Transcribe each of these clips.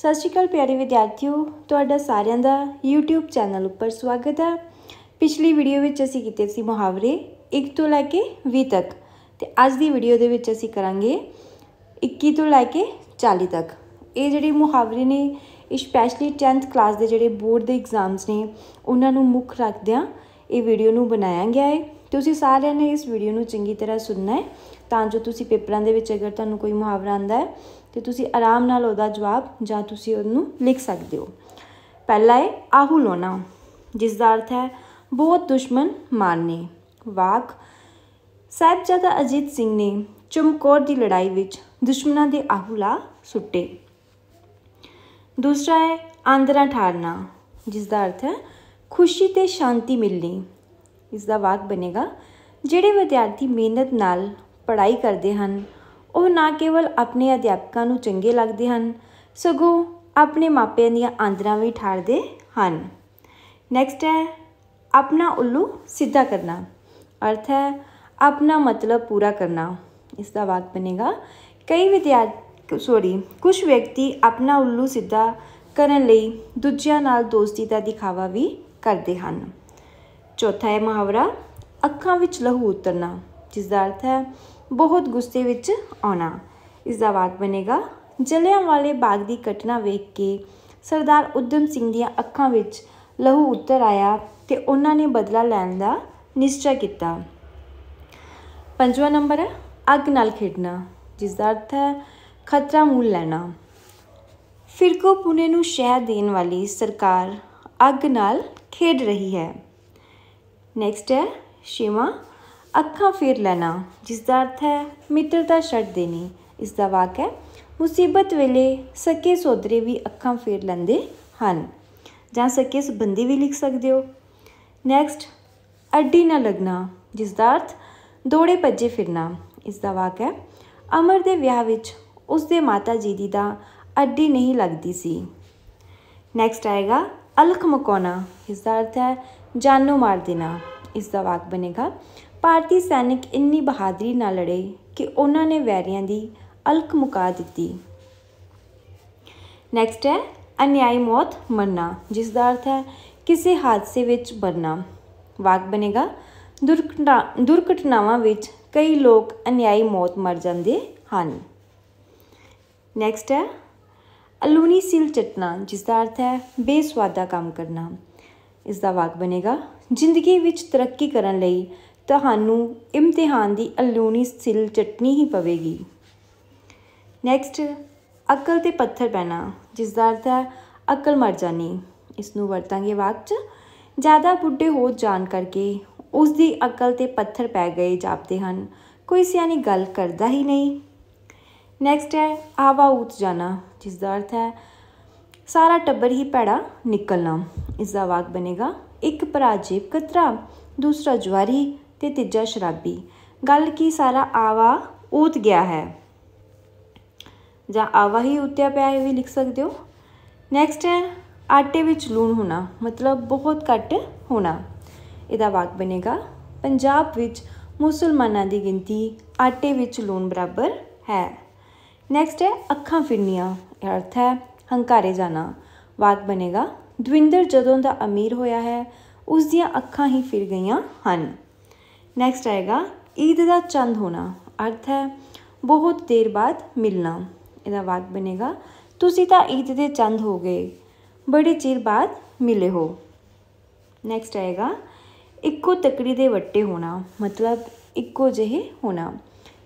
ਸਤਿ ਸ਼੍ਰੀ ਅਕਾਲ ਪਿਆਰੇ ਵਿਦਿਆਰਥੀਓ ਤੁਹਾਡਾ ਸਾਰਿਆਂ ਦਾ YouTube ਚੈਨਲ ਉੱਪਰ ਸਵਾਗਤ ਹੈ ਪਿਛਲੀ ਵੀਡੀਓ ਵਿੱਚ ਅਸੀਂ ਕੀਤੇ ਸੀ ਮੁਹਾਵਰੇ 1 ਤੋਂ ਲੈ ਕੇ 20 ਤੱਕ ਤੇ ਅੱਜ ਦੀ ਵੀਡੀਓ ਦੇ ਵਿੱਚ ਅਸੀਂ ਕਰਾਂਗੇ 21 ਤੋਂ ਲੈ ਕੇ 40 ਤੱਕ ਇਹ ਜਿਹੜੇ ਮੁਹਾਵਰੇ ਨੇ ਸਪੈਸ਼ਲੀ 10th ਕਲਾਸ ਦੇ ਜਿਹੜੇ ਬੋਰਡ ਦੇ ਐਗਜ਼ਾਮਸ ਨੇ ਉਹਨਾਂ ਨੂੰ ਮੁੱਖ ਰੱਖਦਿਆਂ ਇਹ ਵੀਡੀਓ ਨੂੰ ਬਣਾਇਆ ਗਿਆ ਹੈ ਤੁਸੀਂ ਸਾਰਿਆਂ ਨੇ ਇਸ ਵੀਡੀਓ ਨੂੰ ਚੰਗੀ ਤਰ੍ਹਾਂ ਸੁਣਨਾ ਹੈ ਤਾਂ ਜੋ ਤੁਸੀਂ ਪੇਪਰਾਂ ਦੇ ਵਿੱਚ ਅਗਰ ਤੁਹਾਨੂੰ ਕੋਈ ਮੁਹਾਵਰਾ ਆਂਦਾ ਹੈ ਤੇ ਤੁਸੀਂ ਆਰਾਮ ਨਾਲ ਉਹਦਾ ਜਵਾਬ ਜਾਂ ਤੁਸੀਂ ਉਹਨੂੰ ਲਿਖ ਸਕਦੇ ਹੋ ਪਹਿਲਾ ਹੈ ਆਹੂ ਲੋਣਾ ਜਿਸ ਦਾ ਅਰਥ ਹੈ ਬਹੁਤ ਦੁਸ਼ਮਣ ਮਾਰਨੇ ਵਾਕ ਜਦਾ ਅਜੀਤ ਸਿੰਘ ਨੇ ਚਮਕੌਰ ਦੀ ਲੜਾਈ ਵਿੱਚ ਦੁਸ਼ਮਣਾਂ ਦੇ ਆਹੂਲਾ ਸੁੱਟੇ ਦੂਸਰਾ ਹੈ ਆਂਦਰਾ ਠਾਰਨਾ ਜਿਸ ਦਾ ਅਰਥ ਹੈ ਖੁਸ਼ੀ ਤੇ ਸ਼ਾਂਤੀ ਮਿਲਣੀ ਇਸ ਦਾ ਵਾਕ ਬਨੇਗਾ ਜਿਹੜੇ ਵਿਦਿਆਰਥੀ ਮਿਹਨਤ ਨਾਲ ਪੜ੍ਹਾਈ ਕਰਦੇ ਹਨ ਉਹ ਨਾ ਕੇਵਲ ਆਪਣੇ ਅਧਿਆਪਕਾਂ ਨੂੰ ਚੰਗੇ ਲੱਗਦੇ ਹਨ ਸਗੋਂ ਆਪਣੇ ਮਾਪਿਆਂ ਦੀਆਂ ਆਂਦਰਾਂ ਵੀ ਠਾਰਦੇ ਹਨ ਨੈਕਸਟ ਹੈ ਆਪਣਾ ਉੱਲੂ ਸਿੱਧਾ ਕਰਨਾ ਅਰਥ ਹੈ ਆਪਣਾ ਮਤਲਬ ਪੂਰਾ ਕਰਨਾ ਇਸ ਦਾ ਵਾਕ ਬਣੇਗਾ ਕਈ ਵਿਦਿਆਰਥੀ ਸੌਰੀ ਕੁਝ ਵਿਅਕਤੀ ਆਪਣਾ ਉੱਲੂ ਸਿੱਧਾ ਕਰਨ ਲਈ ਦੂਜਿਆਂ ਨਾਲ ਦੋਸਤੀ ਦਾ ਦਿਖਾਵਾ ਵੀ ਕਰਦੇ ਹਨ ਚੌਥਾ ਹੈ ਮੁਹਾਵਰਾ ਅੱਖਾਂ ਵਿੱਚ ਲਹੂ ਉਤਰਨਾ ਜਿਸ ਦਾ ਅਰਥ ਹੈ ਬਹੁਤ ਗੁੱਸੇ ਵਿੱਚ ਆਉਣਾ ਇਸ ਦਾ ਵਾਕ ਬਣੇਗਾ ਜਲਿਆਂ ਵਾਲੇ ਬਾਗ ਦੀ ਘਟਨਾ ਵੇਖ ਕੇ ਸਰਦਾਰ ਉਦਮ ਸਿੰਘ ਦੀਆਂ ਅੱਖਾਂ ਵਿੱਚ ਲਹੂ ਉਤਰ ਆਇਆ ਤੇ ਉਹਨਾਂ ਨੇ ਬਦਲਾ ਲੈਣ ਦਾ ਨਿਸ਼ਚੈ ਕੀਤਾ ਪੰਜਵਾਂ ਨੰਬਰ ਹੈ ਅੱਗ ਨਾਲ ਖੇਡਣਾ ਜਿਸ ਦਾ ਅਰਥ ਹੈ ਖਤਰਾ ਮੁੱਲ ਲੈਣਾ ਫਿਰਕੋ ਪੁਨੇ ਨੂੰ ਸ਼ਹਿ ਦੇਣ ਵਾਲੀ ਸਰਕਾਰ ਅੱਗ ਨਾਲ ਖੇਡ ਰਹੀ ਹੈ ਨੈਕਸਟ ਹੈ ਸ਼ਿਮਾ ਅੱਖਾਂ ਫੇਰ ਲੈਣਾ ਜਿਸ ਦਾ ਅਰਥ ਹੈ ਮਿੱਤਰਤਾ ਛੱਡ ਦੇਣੀ ਇਸ ਦਾ ਵਾਕ ਹੈ ਮੁਸੀਬਤ ਵੇਲੇ ਸਕੇ ਸੋਦਰੇ ਵੀ ਅੱਖਾਂ ਫੇਰ ਲੈਂਦੇ ਹਨ ਜਾਂ ਸਕੇ ਸੰਬੰਧੀ ਵੀ ਲਿਖ ਸਕਦੇ ਹੋ ਨੈਕਸਟ ਅੱਡੀ ਨਾ ਲੱਗਣਾ ਜਿਸ ਦਾ ਅਰਥ ਦੋੜੇ ਭੱਜੇ ਫਿਰਨਾ ਇਸ ਦਾ ਵਾਕ ਹੈ ਅਮਰ ਦੇ ਵਿਆਹ ਵਿੱਚ ਉਸ ਦੇ ਮਾਤਾ ਜੀ ਦੀ ਦਾ ਅੱਡੀ ਨਹੀਂ ਲੱਗਦੀ ਸੀ ਨੈਕਸਟ ਆਏਗਾ ਅਲਖ ਮਕੋਨਾ ਇਸ ਦਾ ਅਰਥ ਹੈ ਜਾਨੋਂ ਮਾਰ ਦੇਣਾ ਇਸ ਦਾ ਵਾਕ ਬਣੇਗਾ ਭਾਰਤੀ ਸੈਨਿਕ ਇੰਨੀ ਬਹਾਦਰੀ ਨਾਲ ਲੜੇ ਕਿ ਉਹਨਾਂ ਨੇ ਵੈਰੀਆਂ ਦੀ ਅਲਕ ਮੁਕਾ ਦਿੱਤੀ ਨੈਕਸਟ ਹੈ ਅਨਿਆਈ ਮੌਤ ਮਰਨਾ ਜਿਸ ਦਾ ਅਰਥ ਹੈ ਕਿਸੇ ਹਾਦਸੇ ਵਿੱਚ ਮਰਨਾ ਵਾਕ ਬਨੇਗਾ ਦੁਰਘਟਨਾਵਾਂ ਵਿੱਚ ਕਈ ਲੋਕ ਅਨਿਆਈ ਮੌਤ ਮਰ ਜਾਂਦੇ ਹਨ ਨੈਕਸਟ ਹੈ ਅਲੂਨੀ ਸਿਲ ਚਟਨਾ ਜਿਸ ਦਾ ਅਰਥ ਹੈ ਬੇਸਵਾਦਾ ਕੰਮ ਕਰਨਾ ਇਸ ਦਾ ਵਾਕ ਬਨੇਗਾ ਜ਼ਿੰਦਗੀ ਵਿੱਚ ਤਰੱਕੀ ਕਰਨ ਲਈ ਤੁਹਾਨੂੰ ਇਮਤਿਹਾਨ ਦੀ ਅਲੂਨੀ ਸਿਲ ਚਟਨੀ ਹੀ ਪਵੇਗੀ ਨੈਕਸਟ ਅਕਲ ਤੇ ਪੱਥਰ ਪੈਣਾ ਜਿਸ ਦਾ ਅਰਥ ਹੈ ਅਕਲ ਮਰ ਜਾਣੀ ਇਸ ਨੂੰ ਵਰਤਾਂਗੇ ਵਾਕ 'ਚ ਜ਼ਿਆਦਾ ਬੁੱਢੇ ਹੋ ਜਾਣ ਕਰਕੇ ਉਸ ਦੀ ਅਕਲ ਤੇ ਪੱਥਰ ਪੈ ਗਏ ਜਾਪਦੇ ਹਨ ਕੋਈ ਸਿਆਣੀ ਗੱਲ ਕਰਦਾ ਹੀ ਨਹੀਂ ਨੈਕਸਟ ਹੈ ਆਵਾ ਉਤ ਜਾਣਾ ਜਿਸ ਦਾ ਅਰਥ ਹੈ ਸਾਰਾ ਟੱਬਰ ਹੀ ਪੜਾ ਨਿਕਲਣਾ ਇਸ ਦਾ ਵਾਕ ਬਨੇਗਾ ਇੱਕ ਭਰਾ ਕਤਰਾ ਦੂਸਰਾ ਜਵਾਰੀ ਤੇ ਤੀਜਾ ਸ਼ਰਾਬੀ ਗੱਲ ਕੀ ਸਾਰਾ ਆਵਾ ਉਤ ਗਿਆ ਹੈ ਜਾਂ ਆਵਾ ਹੀ ਉਤਿਆ ਪਿਆ ਇਹ ਵੀ ਲਿਖ ਸਕਦੇ ਹੋ ਨੈਕਸਟ ਹੈ ਆਟੇ ਵਿੱਚ ਲੂਣ ਹੋਣਾ ਮਤਲਬ ਬਹੁਤ ਘੱਟ ਹੋਣਾ ਇਹਦਾ ਵਾਕ ਬਣੇਗਾ ਪੰਜਾਬ ਵਿੱਚ ਮੁਸਲਮਾਨਾਂ ਦੀ ਗਿਣਤੀ ਆਟੇ ਵਿੱਚ ਲੂਣ ਬਰਾਬਰ ਹੈ ਨੈਕਸਟ ਹੈ ਅੱਖਾਂ ਫਿਰਨੀਆਂ ਇਹ ਅਰਥ ਹੈ ਹੰਕਾਰੇ ਜਾਣਾ ਵਾਕ ਬਣੇਗਾ ਦਵਿੰਦਰ ਜਦੋਂ ਦਾ ਅਮੀਰ ਹੋਇਆ ਹੈ ਉਸ ਦੀਆਂ ਅੱਖਾਂ ਹੀ ਫਿਰ ਗਈਆਂ ਹਨ ਨੈਕਸਟ ਆਏਗਾ ਈਦ ਦਾ ਚੰਦ ਹੋਣਾ ਅਰਥ ਹੈ ਬਹੁਤ ਦੇਰ ਬਾਅਦ ਮਿਲਣਾ ਇਹਦਾ ਵਾਕ ਬਣੇਗਾ ਤੁਸੀਂ ਤਾਂ ਈਦ ਦੇ ਚੰਦ ਹੋ ਗਏ ਬੜੇ ਚਿਰ ਬਾਅਦ ਮਿਲੇ ਹੋ ਨੈਕਸਟ ਆਏਗਾ ਇੱਕੋ ਤਕੜੀ ਦੇ ਵੱਟੇ ਹੋਣਾ ਮਤਲਬ ਇੱਕੋ ਜਿਹੇ ਹੋਣਾ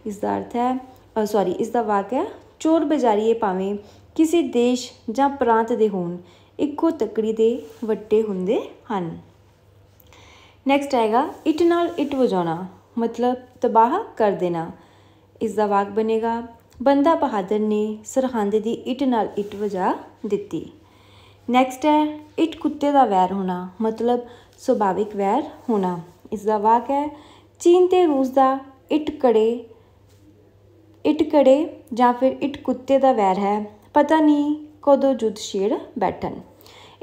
ਇਸ ਦਾ ਅਰਥ ਹੈ ਸੌਰੀ ਇਸ ਦਾ ਵਾਕ ਹੈ ਚੋਰ ਬਜ਼ਾਰੀਏ ਭਾਵੇਂ ਕਿਸੇ ਦੇਸ਼ ਜਾਂ ਪ੍ਰਾਂਤ ਦੇ ਹੋਣ ਇੱਕੋ ਤਕੜੀ ਦੇ ਵੱਟੇ ਹੁੰਦੇ ਹਨ ਨੈਕਸਟ ਆਏਗਾ ਇਟ ਨਾਲ ਇਟ ਵਜਾਉਣਾ ਮਤਲਬ ਤਬਾਹ ਕਰ ਦੇਣਾ ਇਸ ਦਾ ਵਾਕ ਬਨੇਗਾ ਬੰਦਾ ਬਹਾਦਰ ਨੇ ਸਰਹੰਦ ਦੀ ਇਟ ਨਾਲ ਇਟ ਵਜਾ ਦਿੱਤੀ ਨੈਕਸਟ ਹੈ ਇਟ ਕੁੱਤੇ ਦਾ ਵੈਰ ਹੋਣਾ ਮਤਲਬ ਸੁਭਾਵਿਕ ਵੈਰ ਹੋਣਾ ਇਸ ਦਾ ਵਾਕ ਹੈ ਚੀਨ ਤੇ ਰੂਸ ਦਾ ਇਟ ਕੜੇ ਇਟ ਕੜੇ ਜਾਂ ਫਿਰ ਇਟ ਕੁੱਤੇ ਦਾ ਵੈਰ ਹੈ ਪਤਾ ਨਹੀਂ ਕਦੋਂ ਜੁੱਧ ਛੇੜ ਬੈਠਣ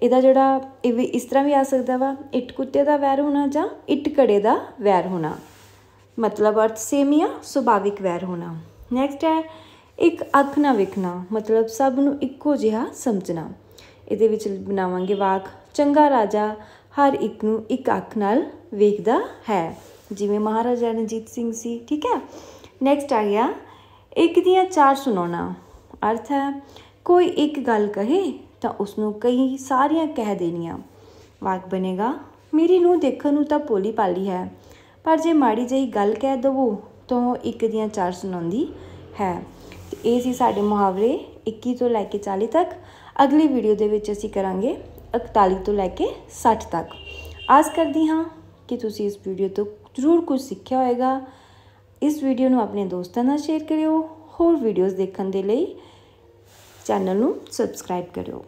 ਇਹਦਾ ਜਿਹੜਾ ਇਹ ਇਸ ਤਰ੍ਹਾਂ ਵੀ ਆ ਸਕਦਾ ਵਾ ਇੱਟ ਕੁੱਤੇ ਦਾ ਵੈਰ ਹੋਣਾ ਜਾਂ ਇੱਟ ਕੜੇ ਦਾ ਵੈਰ ਹੋਣਾ ਮਤਲਬ ਅਰਥ ਸੇਮੀਆ ਸੁਭਾਵਿਕ ਵੈਰ ਹੋਣਾ ਨੈਕਸਟ ਹੈ ਇੱਕ ਅੱਖ ਨਾ ਵਿਖਣਾ ਮਤਲਬ ਸਭ ਨੂੰ ਇੱਕੋ ਜਿਹਾ ਸਮਝਣਾ ਇਹਦੇ ਵਿੱਚ ਬਣਾਵਾਂਗੇ ਵਾਕ ਚੰਗਾ ਰਾਜਾ ਹਰ ਇੱਕ ਨੂੰ ਇੱਕ ਅੱਖ ਨਾਲ ਵੇਖਦਾ ਹੈ ਜਿਵੇਂ ਮਹਾਰਾਜਾ ਰਣਜੀਤ ਸਿੰਘ ਸੀ ਠੀਕ ਹੈ ਨੈਕਸਟ ਆ ਗਿਆ ਇੱਕ ਦੀਆਂ ਚਾਰ ਸੁਣਾਉਣਾ ਅਰਥ ਹੈ ਕੋਈ ਇੱਕ ਗੱਲ ਕਹੇ ਤਾਂ ਉਸ ਨੂੰ ਕਈ ਸਾਰੀਆਂ ਕਹਿ ਦੇਣੀਆਂ ਵਾਕ ਬਨੇਗਾ ਮੇਰੀ ਨੂੰ ਦੇਖਣ ਨੂੰ ਤਾਂ ਪੋਲੀ ਪਾਲੀ ਹੈ ਪਰ ਜੇ ਮਾੜੀ ਜਹੀ ਗੱਲ ਕਹਿ ਦਵੋ ਤਾਂ ਇੱਕ ਦੀਆਂ ਚਾਰ ਸੁਣਾਉਂਦੀ ਹੈ ਇਹ ਸੀ ਸਾਡੇ ਮੁਹਾਵਰੇ 21 ਤੋਂ ਲੈ ਕੇ 40 ਤੱਕ ਅਗਲੀ ਵੀਡੀਓ ਦੇ ਵਿੱਚ ਅਸੀਂ ਕਰਾਂਗੇ 41 ਤੋਂ ਲੈ ਕੇ 60 ਤੱਕ ਆਸ ਕਰਦੀ ਹਾਂ ਕਿ ਤੁਸੀਂ ਇਸ ਵੀਡੀਓ ਤੋਂ ਜ਼ਰੂਰ ਕੁਝ ਸਿੱਖਿਆ ਹੋਵੇਗਾ ਇਸ ਵੀਡੀਓ ਨੂੰ ਆਪਣੇ ਦੋਸਤਾਂ ਨਾਲ ਸ਼ੇਅਰ ਕਰਿਓ ਹੋਰ ਵੀਡੀਓਜ਼ ਦੇਖਣ ਦੇ ਲਈ ચેનલનું સબસ્ક્રાઈબ કર્યો